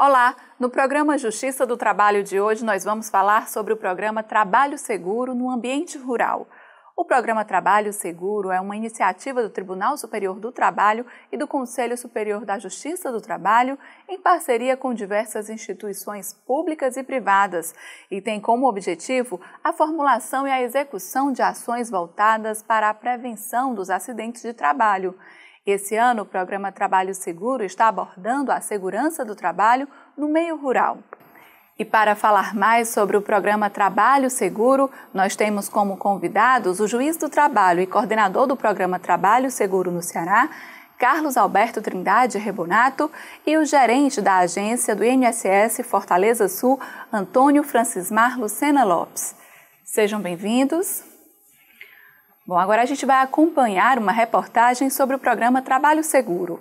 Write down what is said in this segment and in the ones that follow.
Olá! No programa Justiça do Trabalho de hoje, nós vamos falar sobre o programa Trabalho Seguro no Ambiente Rural. O programa Trabalho Seguro é uma iniciativa do Tribunal Superior do Trabalho e do Conselho Superior da Justiça do Trabalho, em parceria com diversas instituições públicas e privadas, e tem como objetivo a formulação e a execução de ações voltadas para a prevenção dos acidentes de trabalho esse ano, o programa Trabalho Seguro está abordando a segurança do trabalho no meio rural. E para falar mais sobre o programa Trabalho Seguro, nós temos como convidados o juiz do trabalho e coordenador do programa Trabalho Seguro no Ceará, Carlos Alberto Trindade Rebonato, e o gerente da agência do INSS Fortaleza Sul, Antônio Francismar Lucena Lopes. Sejam bem-vindos. Bom, agora a gente vai acompanhar uma reportagem sobre o programa Trabalho Seguro.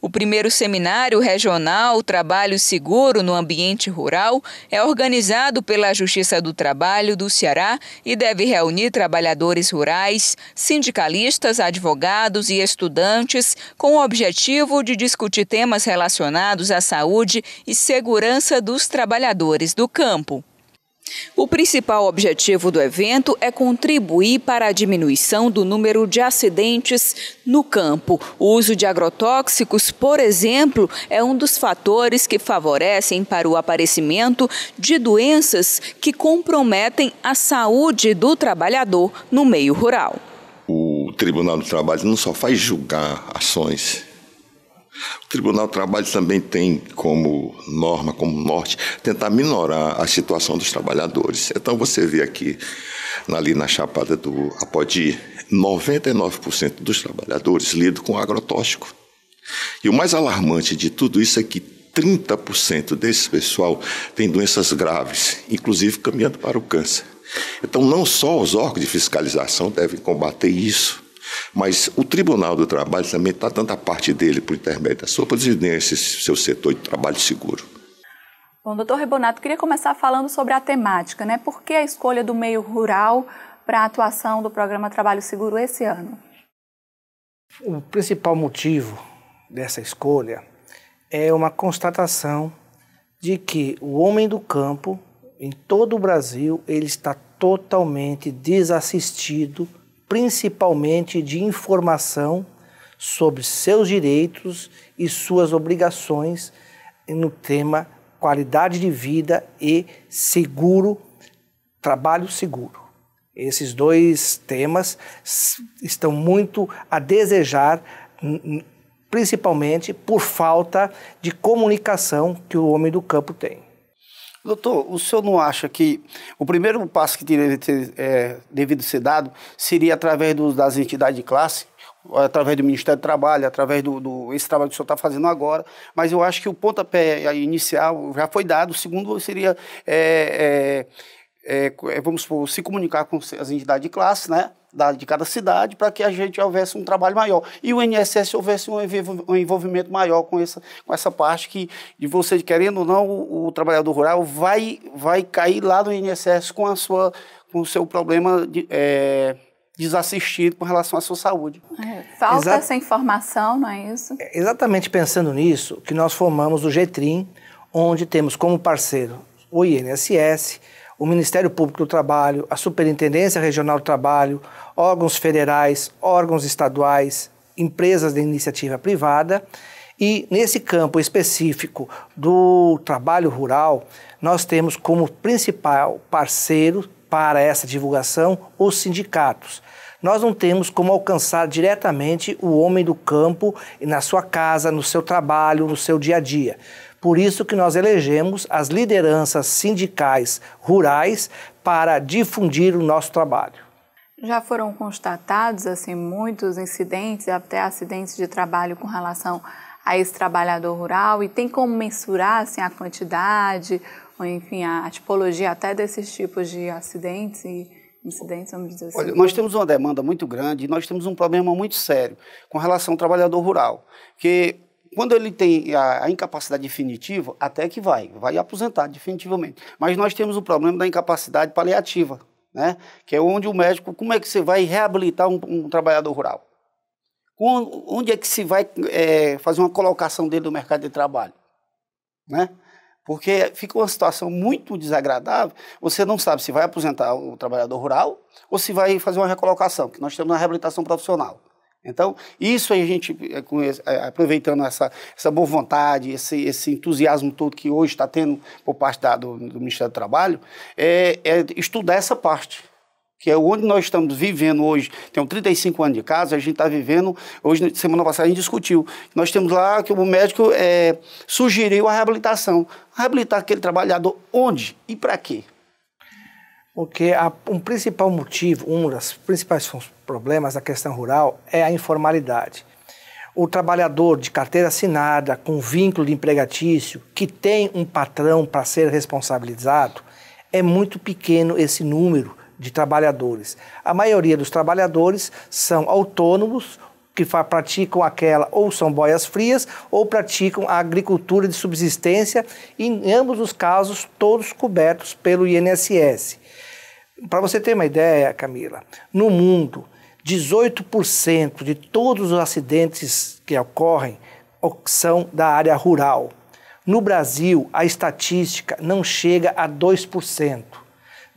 O primeiro seminário regional Trabalho Seguro no Ambiente Rural é organizado pela Justiça do Trabalho do Ceará e deve reunir trabalhadores rurais, sindicalistas, advogados e estudantes com o objetivo de discutir temas relacionados à saúde e segurança dos trabalhadores do campo. O principal objetivo do evento é contribuir para a diminuição do número de acidentes no campo. O uso de agrotóxicos, por exemplo, é um dos fatores que favorecem para o aparecimento de doenças que comprometem a saúde do trabalhador no meio rural. O Tribunal do Trabalho não só faz julgar ações o Tribunal do Trabalho também tem como norma, como norte, tentar minorar a situação dos trabalhadores. Então você vê aqui, ali na Chapada do Apodi, 99% dos trabalhadores lidam com agrotóxico. E o mais alarmante de tudo isso é que 30% desse pessoal tem doenças graves, inclusive caminhando para o câncer. Então, não só os órgãos de fiscalização devem combater isso, mas o Tribunal do Trabalho também está dando a parte dele, por intermédio da sua presidência, seu setor de trabalho seguro. Bom, doutor Rebonato, queria começar falando sobre a temática, né? Por que a escolha do meio rural para a atuação do programa Trabalho Seguro esse ano? O principal motivo dessa escolha é uma constatação de que o homem do campo, em todo o Brasil, ele está totalmente desassistido principalmente de informação sobre seus direitos e suas obrigações no tema qualidade de vida e seguro, trabalho seguro. Esses dois temas estão muito a desejar, principalmente por falta de comunicação que o homem do campo tem. Doutor, o senhor não acha que o primeiro passo que teria é, devido ser dado seria através dos, das entidades de classe? através do Ministério do Trabalho, através do, do esse trabalho que o senhor está fazendo agora, mas eu acho que o pontapé inicial já foi dado, o segundo seria é, é, é, é, vamos supor, se comunicar com as entidades de classe, né? de cada cidade, para que a gente houvesse um trabalho maior. E o INSS houvesse um, um envolvimento maior com essa, com essa parte que, de você, querendo ou não, o, o trabalhador rural vai, vai cair lá no INSS com, a sua, com o seu problema de, é, desassistido com relação à sua saúde. É, falta Exa essa informação, não é isso? É, exatamente pensando nisso, que nós formamos o GETRIM, onde temos como parceiro o INSS, o Ministério Público do Trabalho, a Superintendência Regional do Trabalho, órgãos federais, órgãos estaduais, empresas de iniciativa privada. E nesse campo específico do trabalho rural, nós temos como principal parceiro para essa divulgação os sindicatos. Nós não temos como alcançar diretamente o homem do campo na sua casa, no seu trabalho, no seu dia a dia. Por isso que nós elegemos as lideranças sindicais rurais para difundir o nosso trabalho. Já foram constatados assim muitos incidentes, até acidentes de trabalho com relação a esse trabalhador rural e tem como mensurar assim a quantidade ou enfim a tipologia até desses tipos de acidentes e incidentes, vamos dizer assim. Olha, nós temos uma demanda muito grande e nós temos um problema muito sério com relação ao trabalhador rural, que quando ele tem a, a, incapacidade definitiva, até que vai, vai aposentar definitivamente. Mas nós temos o problema da incapacidade paliativa, né? que é onde o médico, como é que você vai reabilitar um, um trabalhador rural? onde é que se vai é, fazer uma colocação dele no mercado de trabalho? Né? Porque fica uma situação muito desagradável. Você não sabe se vai aposentar o trabalhador rural ou se vai fazer uma recolocação, que nós temos a reabilitação profissional. Então, isso aí a gente, eh, eh, aproveitando essa, essa boa vontade, esse, esse entusiasmo todo que hoje está tendo por parte da, do, do, Ministério do Trabalho, é, é, estudar essa parte. Que é onde nós estamos vivendo hoje. Tem 35 anos de casa, a gente está vivendo. Hoje, semana passada, a gente discutiu. Nós temos lá que o médico é, sugeriu a reabilitação. Reabilitar aquele trabalhador onde e para quê? Porque há um principal motivo, um dos principais problemas da questão rural é a informalidade. O trabalhador de carteira assinada, com vínculo de empregatício, que tem um patrão para ser responsabilizado, é muito pequeno esse número de trabalhadores. A maioria dos trabalhadores são autônomos que praticam aquela ou são boias frias ou praticam a agricultura de subsistência, em ambos os casos todos cobertos pelo INSS. Para você ter uma ideia, Camila, no mundo, 18% de todos os acidentes que ocorrem são da área rural. No Brasil, a estatística não chega a 2%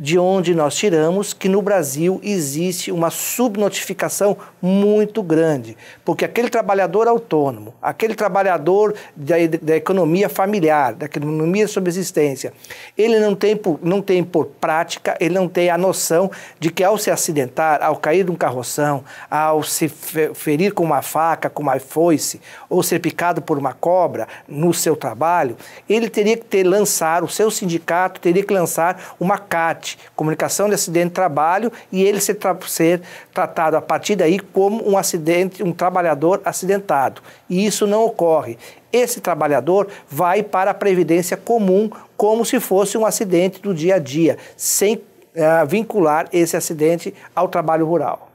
de onde nós tiramos que no Brasil existe uma subnotificação muito grande, porque aquele trabalhador autônomo, aquele trabalhador da, da economia familiar, da economia de subsistência, ele não tem, por, não tem por prática, ele não tem a noção de que ao se acidentar, ao cair de um carroção, ao se ferir com uma faca, com uma foice, ou ser picado por uma cobra no seu trabalho, ele teria que ter lançar, o seu sindicato teria que lançar uma CAT, acidente, comunicação de acidente de trabalho e ele ser, tra ser tratado a partir daí como um acidente, um trabalhador acidentado. E isso não ocorre. Esse trabalhador vai para a previdência comum como se fosse um acidente do dia a dia, sem uh, vincular esse acidente ao trabalho rural.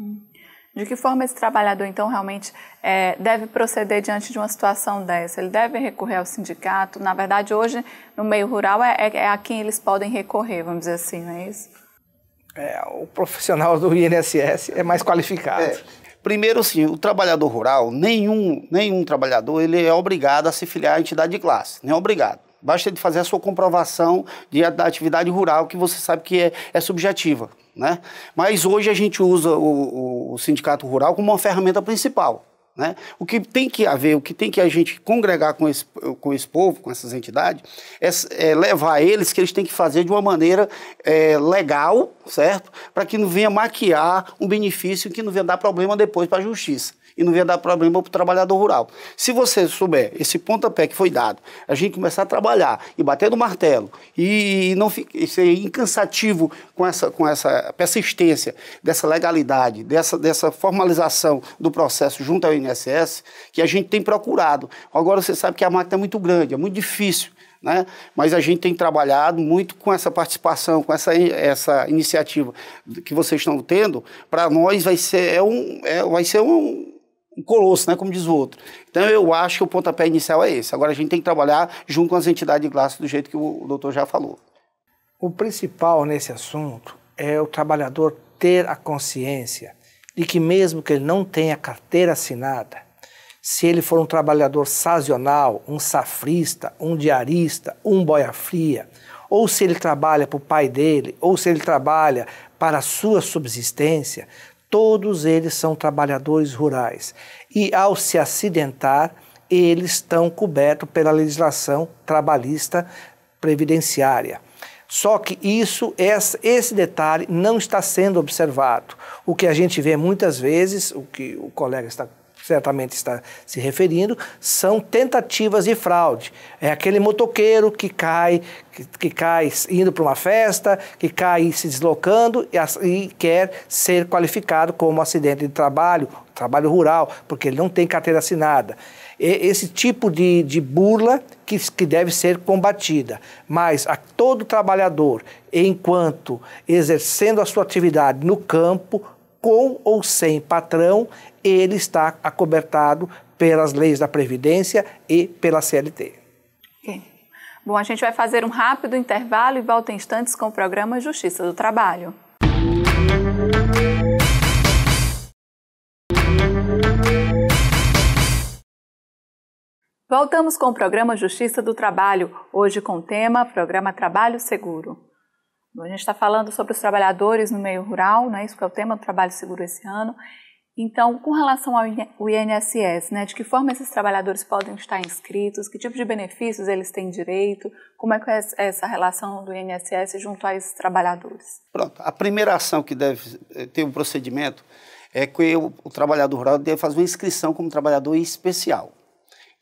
Hum. De que forma esse trabalhador, então, realmente é, deve proceder diante de uma situação dessa? Ele deve recorrer ao sindicato? Na verdade, hoje, no meio rural, é, é, é a quem eles podem recorrer, vamos dizer assim, não é isso? É, o profissional do INSS é mais qualificado. É. Primeiro, sim, o trabalhador rural, nenhum, nenhum trabalhador ele é obrigado a se filiar à entidade de classe, nem né? obrigado. Basta ele fazer a sua comprovação de, da atividade rural, que você sabe que é, é subjetiva. Né? Mas hoje a gente usa o, o sindicato rural como uma ferramenta principal. Né? O que tem que haver, o que tem que a gente congregar com esse, com esse povo, com essas entidades, é, é levar eles que eles têm que fazer de uma maneira é, legal, certo? Para que não venha maquiar um benefício que não venha dar problema depois para a justiça e não ia dar problema para o trabalhador rural. Se você souber esse pontapé que foi dado, a gente começar a trabalhar e bater no martelo e, não ficar, ser incansativo com essa, com essa persistência dessa legalidade, dessa, dessa formalização do processo junto ao INSS, que a gente tem procurado. Agora você sabe que a máquina é muito grande, é muito difícil. Né? Mas a gente tem trabalhado muito com essa participação, com essa, essa iniciativa que vocês estão tendo. Para nós vai ser, é um, é, vai ser um, um colosso, né, como diz o outro. Então eu acho que o pontapé inicial é esse. Agora a gente tem que trabalhar junto com as entidades de classe do jeito que o doutor já falou. O principal nesse assunto é o trabalhador ter a consciência de que mesmo que ele não tenha carteira assinada, se ele for um trabalhador sazonal, um safrista, um diarista, um boia fria, ou se ele trabalha para o pai dele, ou se ele trabalha para a sua subsistência, Todos eles são trabalhadores rurais. E ao se acidentar, eles estão cobertos pela legislação trabalhista previdenciária. Só que isso, esse detalhe não está sendo observado. O que a gente vê muitas vezes, o que o colega está certamente está se referindo, são tentativas de fraude. É aquele motoqueiro que cai, que, que cai indo para uma festa, que cai se deslocando e, e, quer ser qualificado como acidente de trabalho, trabalho rural, porque ele não tem carteira assinada. E, esse tipo de, de burla que, que deve ser combatida. Mas a todo trabalhador, enquanto exercendo a sua atividade no campo, com ou sem patrão, ele está acobertado pelas leis da Previdência e pela CLT. Okay. Bom, a gente vai fazer um rápido intervalo e volta em instantes com o programa Justiça do Trabalho. Voltamos com o programa Justiça do Trabalho, hoje com o tema Programa Trabalho Seguro. A gente está falando sobre os trabalhadores no meio rural, né? isso que é o tema do trabalho seguro esse ano. Então, com relação ao INSS, né? de que forma esses trabalhadores podem estar inscritos, que tipo de benefícios eles têm direito, como é que é essa relação do INSS junto a esses trabalhadores? Pronto, a primeira ação que deve eh, ter um procedimento é que o, o trabalhador rural deve fazer uma inscrição como trabalhador especial.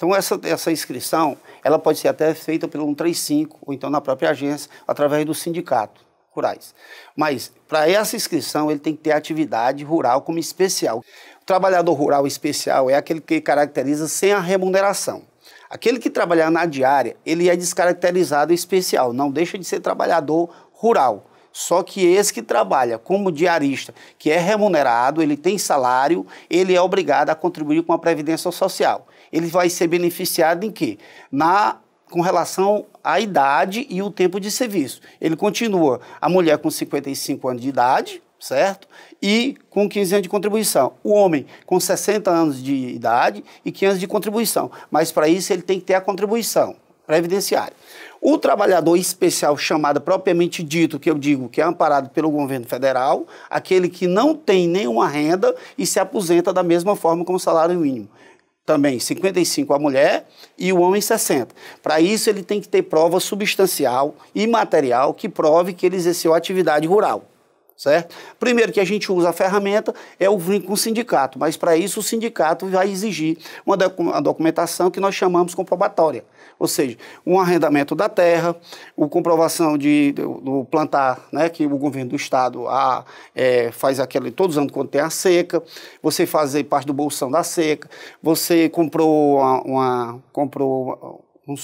Então, essa, essa inscrição ela pode ser até feita pelo 135 ou então na própria agência, através do sindicato rurais. Mas, para essa inscrição, ele tem que ter atividade rural como especial. O trabalhador rural especial é aquele que caracteriza sem a remuneração. Aquele que trabalhar na diária, ele é descaracterizado especial, não deixa de ser trabalhador rural. Só que esse que trabalha como diarista, que é remunerado, ele tem salário, ele é obrigado a contribuir com a Previdência Social ele vai ser beneficiado em quê? Na, com relação à idade e o tempo de serviço. Ele continua a mulher com 55 anos de idade, certo? E com 15 anos de contribuição. O homem com 60 anos de idade e 15 anos de contribuição. Mas para isso ele tem que ter a contribuição previdenciária. O trabalhador especial chamado propriamente dito, que eu digo que é amparado pelo governo federal, aquele que não tem nenhuma renda e se aposenta da mesma forma como salário mínimo também 55 a mulher e o homem 60. Para isso ele tem que ter prova substancial e material que prove que ele exerceu atividade rural certo? Primeiro que a gente usa a ferramenta é o vínculo com o sindicato, mas para isso o sindicato vai exigir uma, documentação que nós chamamos comprobatória, ou seja, um arrendamento da terra, o comprovação de, do plantar, né, que o governo do estado a, é, faz aquele todos os anos quando tem a seca, você fazer parte do bolsão da seca, você comprou uma, uma comprou um,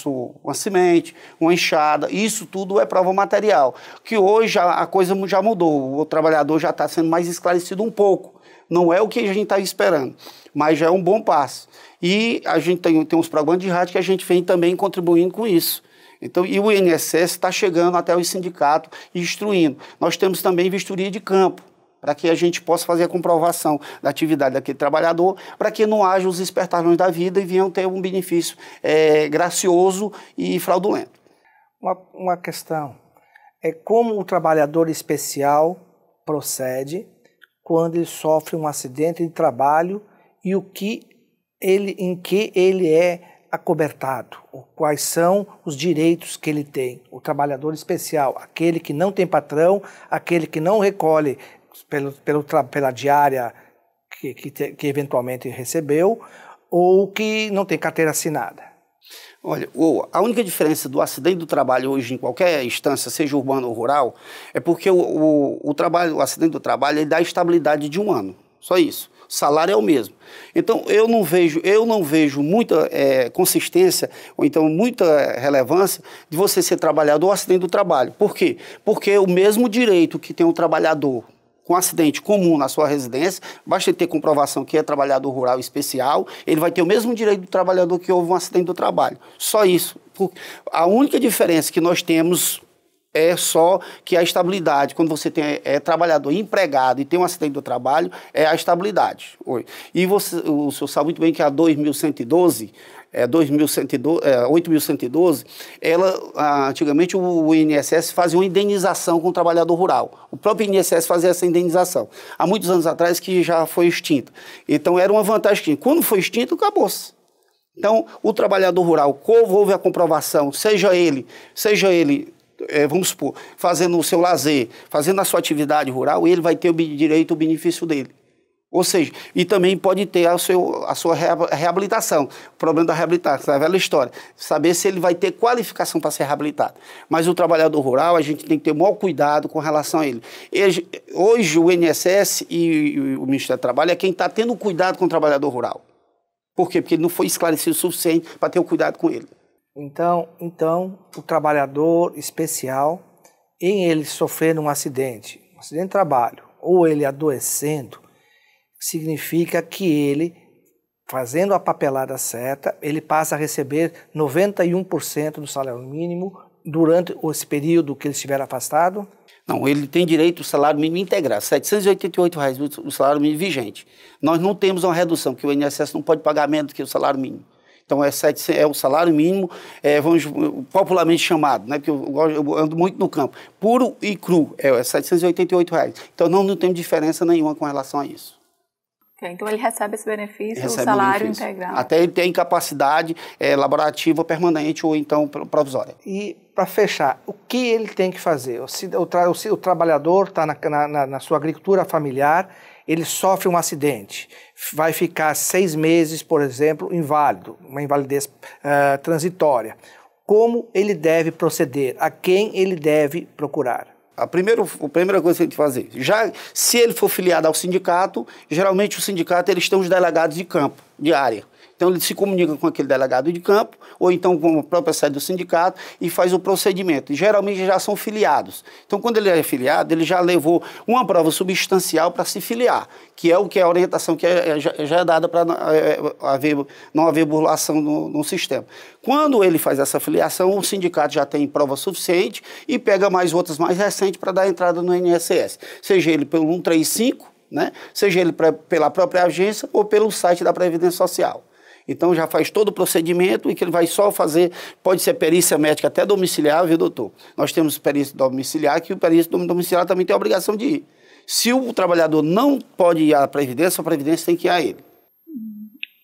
uma semente, uma enxada, isso tudo é prova material. Que hoje a, a coisa já mudou, o trabalhador já está sendo mais esclarecido um pouco. Não é o que a gente está esperando, mas já é um bom passo. E a gente tem, tem uns programas de rádio que a gente vem também contribuindo com isso. Então, e o INSS está chegando até os sindicatos e instruindo. Nós temos também vistoria de campo para que a gente possa fazer a comprovação da atividade daquele trabalhador, para que não haja os espertalhões da vida e venham ter um benefício é, gracioso e fraudulento. Uma, uma questão é como o trabalhador especial procede quando ele sofre um acidente de trabalho e o que ele, em que ele é acobertado, quais são os direitos que ele tem. O trabalhador especial, aquele que não tem patrão, aquele que não recolhe pelo, pelo, pela diária que, que, te, que eventualmente recebeu ou que não tem carteira assinada? Olha, a única diferença do acidente do trabalho hoje em qualquer instância, seja urbano ou rural, é porque o, o, o trabalho, o acidente do trabalho ele dá estabilidade de um ano. Só isso. O salário é o mesmo. Então eu não vejo, eu não vejo muita é, consistência ou então muita relevância de você ser trabalhador ou acidente do trabalho. Por quê? Porque é o mesmo direito que tem o trabalhador com um acidente comum na sua residência, basta ele ter comprovação que é trabalhador rural especial, ele vai ter o mesmo direito do trabalhador que houve um acidente do trabalho. Só isso. A única diferença que nós temos é só que a estabilidade, quando você tem é, é, trabalhador empregado e tem um acidente do trabalho, é a estabilidade. Oi. E você, o senhor sabe muito bem que a 2112, é, 2.112, é, 8.112, ela, antigamente o, o INSS fazia uma indenização com o trabalhador rural. O próprio INSS fazia essa indenização. Há muitos anos atrás que já foi extinto. Então era uma vantagem que, quando foi extinto, acabou-se. Então, o trabalhador rural, como houve a comprovação, seja ele, seja ele é, vamos supor, fazendo o seu lazer, fazendo a sua atividade rural, ele vai ter o direito, o benefício dele. Ou seja, e também pode ter a, seu, a sua reabilitação. O problema da reabilitação, é a velha história. Saber se ele vai ter qualificação para ser reabilitado. Mas o trabalhador rural, a gente tem que ter o maior cuidado com relação a ele. ele hoje, o INSS e o Ministério do Trabalho é quem está tendo cuidado com o trabalhador rural. Por quê? Porque ele não foi esclarecido o suficiente para ter o cuidado com ele. Então, então, o trabalhador especial, em ele sofrendo um acidente, um acidente de trabalho, ou ele adoecendo, significa que ele, fazendo a papelada certa, ele passa a receber 91% do salário mínimo durante esse período que ele estiver afastado? Não, ele tem direito ao salário mínimo integral, R$ 788 reais o salário mínimo vigente. Nós não temos uma redução, que o INSS não pode pagar menos do que o salário mínimo. Então, é, 700, é o salário mínimo, é, vamos, popularmente chamado, né, porque eu, eu, ando muito no campo, puro e cru, é, R$ é 788. Reais. Então, não, não temos diferença nenhuma com relação a isso. É, então ele recebe esse benefício, recebe o salário benefício. integral. Até ele ter incapacidade é, laborativa permanente ou então provisória. E para fechar, o que ele tem que fazer? Se o, tra se o trabalhador está na, na, na sua agricultura familiar, ele sofre um acidente, vai ficar seis meses, por exemplo, inválido, uma invalidez uh, transitória. Como ele deve proceder? A quem ele deve procurar? A primeira, a primeira coisa que ele tem que fazer, já, se ele for filiado ao sindicato, geralmente o sindicato eles têm os delegados de campo, de área. Então ele se comunica com aquele delegado de campo, ou então com a própria sede do sindicato, e faz o procedimento. E, geralmente já são filiados. Então, quando ele é filiado, ele já levou uma prova substancial para se filiar, que é o que é a orientação que é, é, já é, é dada para é, é não haver burlação no, no sistema. Quando ele faz essa filiação, o sindicato já tem prova suficiente e pega mais outras mais recentes para dar entrada no INSS, seja ele pelo 135, né? seja ele pra, pela própria agência ou pelo site da Previdência Social. Então já faz todo o procedimento e que ele vai só fazer, pode ser perícia médica até domiciliar, viu, doutor? Nós temos perícia domiciliar, que o perícia domiciliar também tem a obrigação de ir. Se o trabalhador não pode ir à Previdência, a Previdência tem que ir a ele.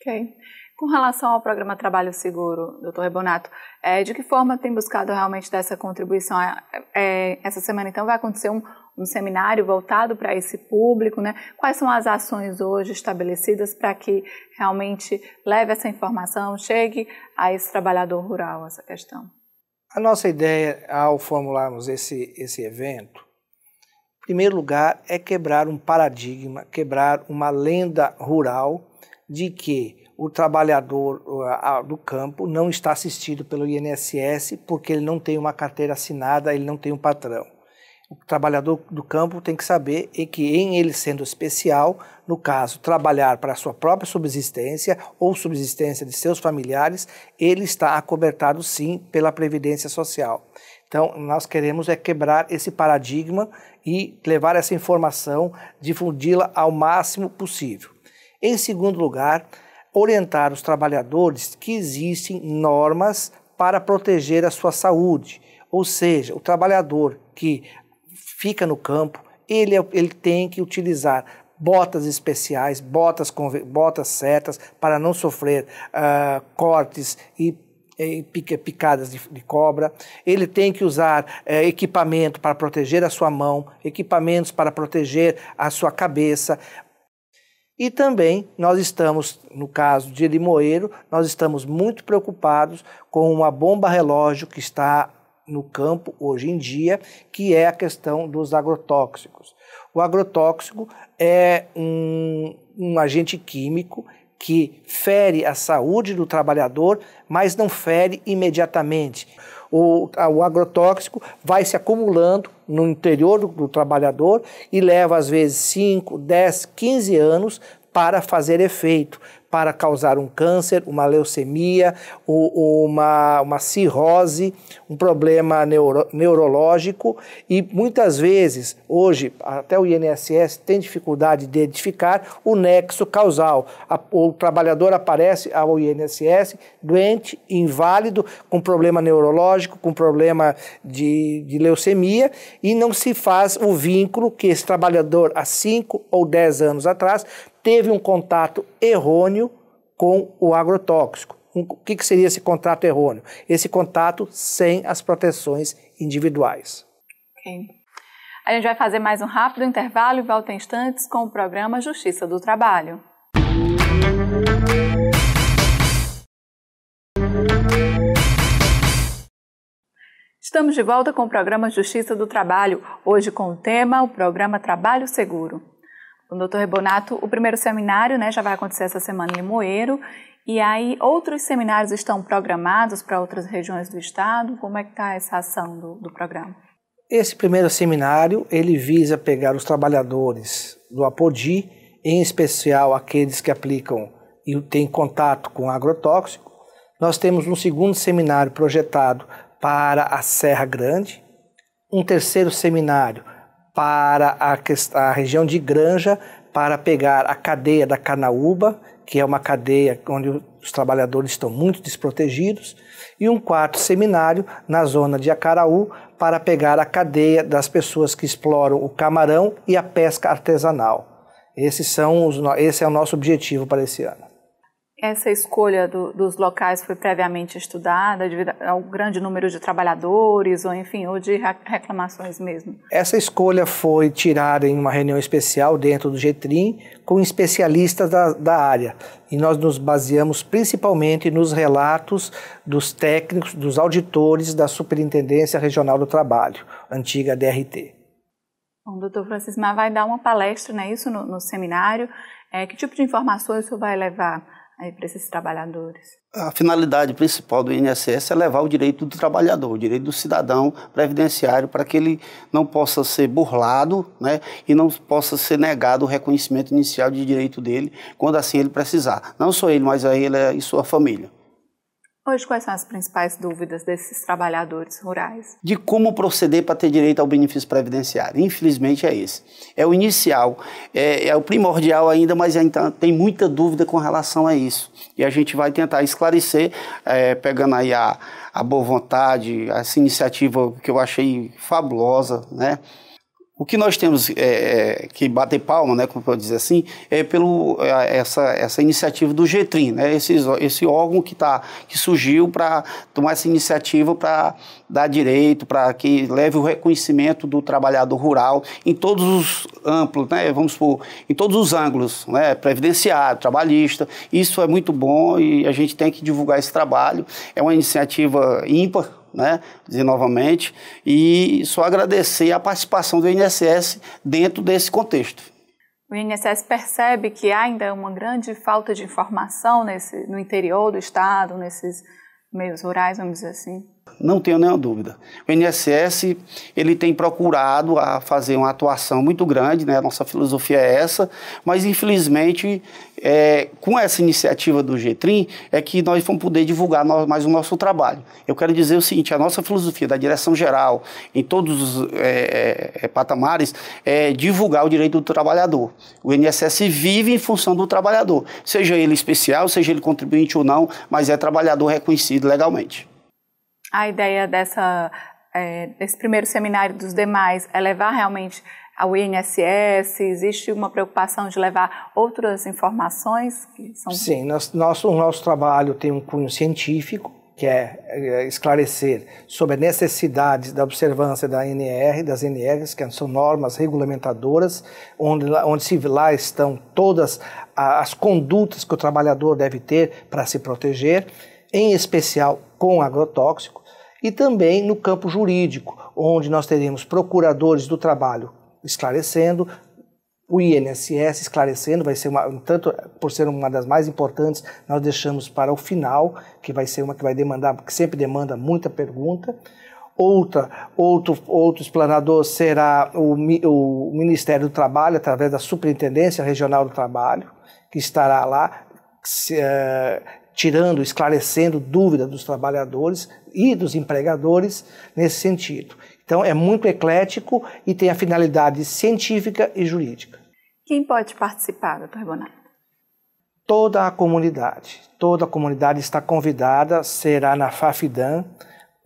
Ok. Com relação ao programa Trabalho Seguro, doutor Rebonato, é, de que forma tem buscado realmente dessa contribuição? É, é, essa semana, então, vai acontecer um, um seminário voltado para esse público, né? Quais são as ações hoje estabelecidas para que realmente leve essa informação, chegue a esse trabalhador rural essa questão? A nossa ideia ao formularmos esse, esse evento, em primeiro lugar, é quebrar um paradigma, quebrar uma lenda rural de que o trabalhador do campo não está assistido pelo INSS porque ele não tem uma carteira assinada, ele não tem um patrão. O trabalhador do campo tem que saber que, em ele sendo especial, no caso, trabalhar para a sua própria subsistência ou subsistência de seus familiares, ele está acobertado sim pela Previdência Social. Então, nós queremos é quebrar esse paradigma e levar essa informação, difundi-la ao máximo possível. Em segundo lugar, orientar os trabalhadores que existem normas para proteger a sua saúde. Ou seja, o trabalhador que fica no campo, ele, é, ele tem que utilizar botas especiais, botas, botas certas para não sofrer uh, cortes e picadas de, cobra, ele tem que usar é, equipamento para proteger a sua mão, equipamentos para proteger a sua cabeça, e também nós estamos, no caso de Limoeiro, nós estamos muito preocupados com uma bomba relógio que está no campo hoje em dia, que é a questão dos agrotóxicos. O agrotóxico é um, um agente químico que fere a saúde do trabalhador, mas não fere imediatamente. O, o agrotóxico vai se acumulando no interior do, do trabalhador e leva às vezes 5, 10, 15 anos para fazer efeito, para causar um câncer, uma leucemia, uma, uma cirrose, um problema neuro, neurológico. E muitas vezes, hoje, até o INSS tem dificuldade de identificar o nexo causal. o trabalhador aparece ao INSS doente, inválido, com problema neurológico, com problema de, de leucemia, e não se faz o vínculo que esse trabalhador, há 5 ou 10 anos atrás, teve um contato errôneo com o agrotóxico. O que, que seria esse contrato errôneo? Esse contato sem as proteções individuais. Okay. A gente vai fazer mais um rápido intervalo e volta em instantes com o programa Justiça do Trabalho. Estamos de volta com o programa Justiça do Trabalho, hoje com o tema o programa Trabalho Seguro com o Dr. Rebonato. O primeiro seminário né, já vai acontecer essa semana em Limoeiro. E aí, outros seminários estão programados para outras regiões do estado? Como é que está essa ação do, do programa? Esse primeiro seminário, ele visa pegar os trabalhadores do Apodi, em especial aqueles que aplicam e têm contato com agrotóxico. Nós temos um segundo seminário projetado para a Serra Grande, um terceiro seminário para a, a região de Granja para pegar a cadeia da Canaúba, que é uma cadeia onde os trabalhadores estão muito desprotegidos, e um quarto seminário na zona de Acaraú para pegar a cadeia das pessoas que exploram o camarão e a pesca artesanal. Esses são os, esse é o nosso objetivo para esse ano. Essa escolha do, dos locais foi previamente estudada devido ao grande número de trabalhadores, ou enfim, ou de reclamações mesmo? Essa escolha foi tirada em uma reunião especial dentro do GETRIM com especialistas da, da área. E nós nos baseamos principalmente nos relatos dos técnicos, dos auditores da Superintendência Regional do Trabalho, antiga DRT. Bom, doutor Francismar vai dar uma palestra, né, isso, no, no seminário. É, que tipo de informações o senhor vai levar? para esses trabalhadores? A finalidade principal do INSS é levar o direito do trabalhador, o direito do cidadão previdenciário, para que ele não possa ser burlado né, e não possa ser negado o reconhecimento inicial de direito dele, quando assim ele precisar. Não só ele, mas a ele e sua família. Hoje, quais são as principais dúvidas desses trabalhadores rurais? De como proceder para ter direito ao benefício previdenciário. Infelizmente, é esse. É o inicial, é, é o primordial ainda, mas ainda tem muita dúvida com relação a isso. E a gente vai tentar esclarecer, é, pegando aí a, a boa vontade, essa iniciativa que eu achei fabulosa, né? O que nós temos é, é, que bater palma, né, como eu dizer assim, é pelo é, essa, essa iniciativa do GETRIM, né, esse, esse órgão que, tá, que surgiu para tomar essa iniciativa para dar direito, para que leve o reconhecimento do trabalhador rural em todos os amplos, né, vamos supor, em todos os ângulos, né, previdenciário, trabalhista. Isso é muito bom e a gente tem que divulgar esse trabalho. É uma iniciativa ímpar, né? Dizer novamente, e só agradecer a participação do INSS dentro desse contexto. O INSS percebe que há ainda uma grande falta de informação nesse, no interior do estado, nesses meios rurais, vamos dizer assim? Não tenho nenhuma dúvida. O INSS ele tem procurado a fazer uma atuação muito grande, né? a nossa filosofia é essa, mas infelizmente é, com essa iniciativa do Getrim é que nós vamos poder divulgar mais o nosso trabalho. Eu quero dizer o seguinte, a nossa filosofia da direção geral em todos os é, é, é patamares é divulgar o direito do trabalhador. O INSS vive em função do trabalhador, seja ele especial, seja ele contribuinte ou não, mas é trabalhador reconhecido legalmente a ideia dessa, é, desse primeiro seminário dos demais é levar realmente ao INSS? Existe uma preocupação de levar outras informações? São... Sim, nós, nosso, o nosso trabalho tem um cunho científico, que é, é esclarecer sobre a necessidade da observância da NR, das NRs, que são normas regulamentadoras, onde, onde se lá estão todas as condutas que o trabalhador deve ter para se proteger, em especial com agrotóxico e também no campo jurídico, onde nós teremos procuradores do trabalho esclarecendo, o INSS esclarecendo, vai ser uma, tanto por ser uma das mais importantes, nós deixamos para o final, que vai ser uma que vai demandar, que sempre demanda muita pergunta. Outra, outro, outro explanador será o, o Ministério do Trabalho, através da Superintendência Regional do Trabalho, que estará lá, se, eh, tirando, esclarecendo dúvidas dos trabalhadores e dos empregadores nesse sentido. Então é muito eclético e tem a finalidade científica e jurídica. Quem pode participar, doutor Bonato? Toda a comunidade. Toda a comunidade está convidada, será na FAFIDAN,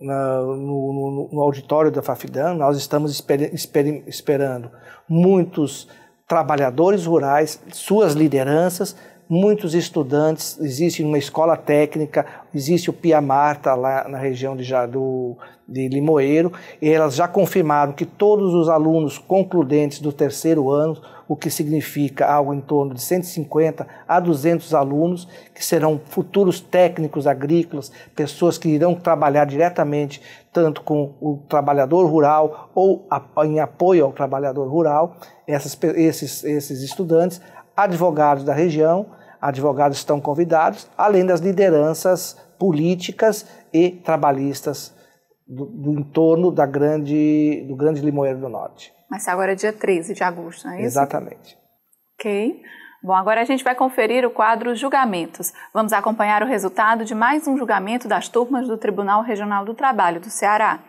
no, no, no auditório da FAFIDAN. Nós estamos esper, esper, esperando muitos trabalhadores rurais, suas lideranças, muitos estudantes, existe uma escola técnica, existe o Pia Marta lá na região de, Jardu de Limoeiro, e elas já confirmaram que todos os alunos concludentes do terceiro ano, o que significa algo em torno de 150 a 200 alunos, que serão futuros técnicos agrícolas, pessoas que irão trabalhar diretamente tanto com o trabalhador rural ou em apoio ao trabalhador rural, essas, esses, esses estudantes advogados da região, advogados estão convidados, além das lideranças políticas e trabalhistas do, do entorno da grande, do grande Limoeiro do Norte. Mas agora é dia 13 de agosto, não é isso? Exatamente. Ok. Bom, agora a gente vai conferir o quadro Julgamentos. Vamos acompanhar o resultado de mais um julgamento das turmas do Tribunal Regional do Trabalho do Ceará.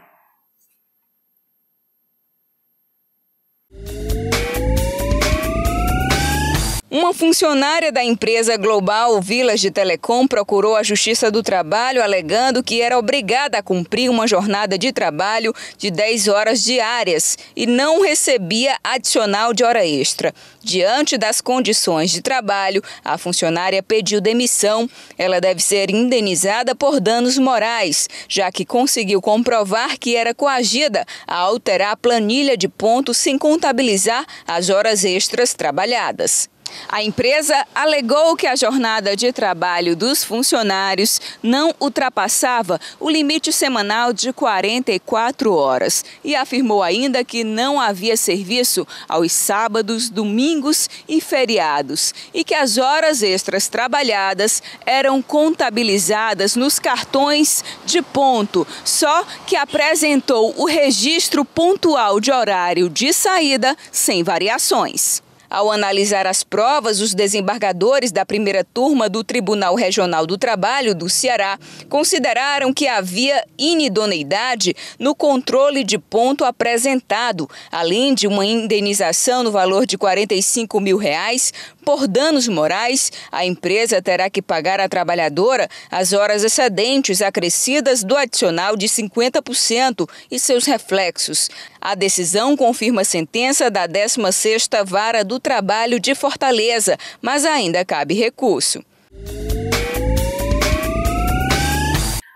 Uma funcionária da empresa Global Village Telecom procurou a Justiça do Trabalho alegando que era obrigada a cumprir uma jornada de trabalho de 10 horas diárias e não recebia adicional de hora extra. Diante das condições de trabalho, a funcionária pediu demissão. Ela deve ser indenizada por danos morais, já que conseguiu comprovar que era coagida a alterar a planilha de pontos sem contabilizar as horas extras trabalhadas. A empresa alegou que a jornada de trabalho dos funcionários não ultrapassava o limite semanal de 44 horas e afirmou ainda que não havia serviço aos sábados, domingos e feriados e que as horas extras trabalhadas eram contabilizadas nos cartões de ponto, só que apresentou o registro pontual de horário de saída sem variações. Ao analisar as provas, os desembargadores da primeira turma do Tribunal Regional do Trabalho do Ceará consideraram que havia inidoneidade no controle de ponto apresentado, além de uma indenização no valor de 45 mil reais por danos morais, a empresa terá que pagar à trabalhadora as horas excedentes acrescidas do adicional de 50% e seus reflexos. A decisão confirma a sentença da 16ª Vara do Trabalho de Fortaleza, mas ainda cabe recurso.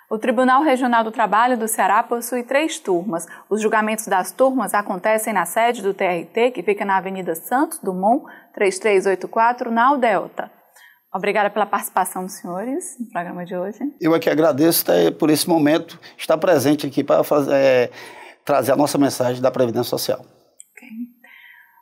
O Tribunal Regional do Trabalho do Ceará possui três turmas. Os julgamentos das turmas acontecem na sede do TRT, que fica na Avenida Santos Dumont, 3384 na Delta. Obrigada pela participação dos senhores no programa de hoje. Eu aqui é agradeço por esse momento, estar presente aqui para fazer, eh, é, trazer a nossa mensagem da Previdência Social.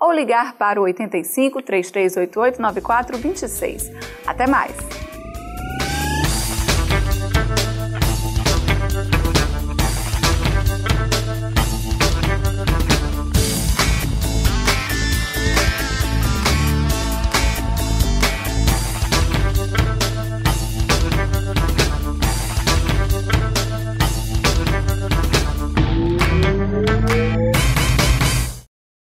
ou ligar para o 85 3388 9426. Até mais!